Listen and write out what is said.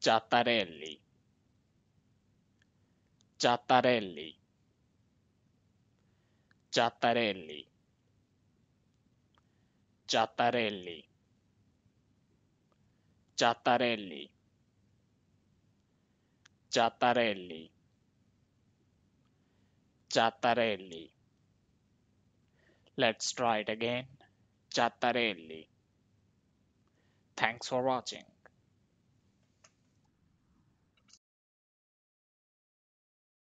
Giattarelli Giattarelli Giattarelli Giattarelli Giattarelli Giattarelli Giattarelli Let's try it again Giattarelli Thanks for watching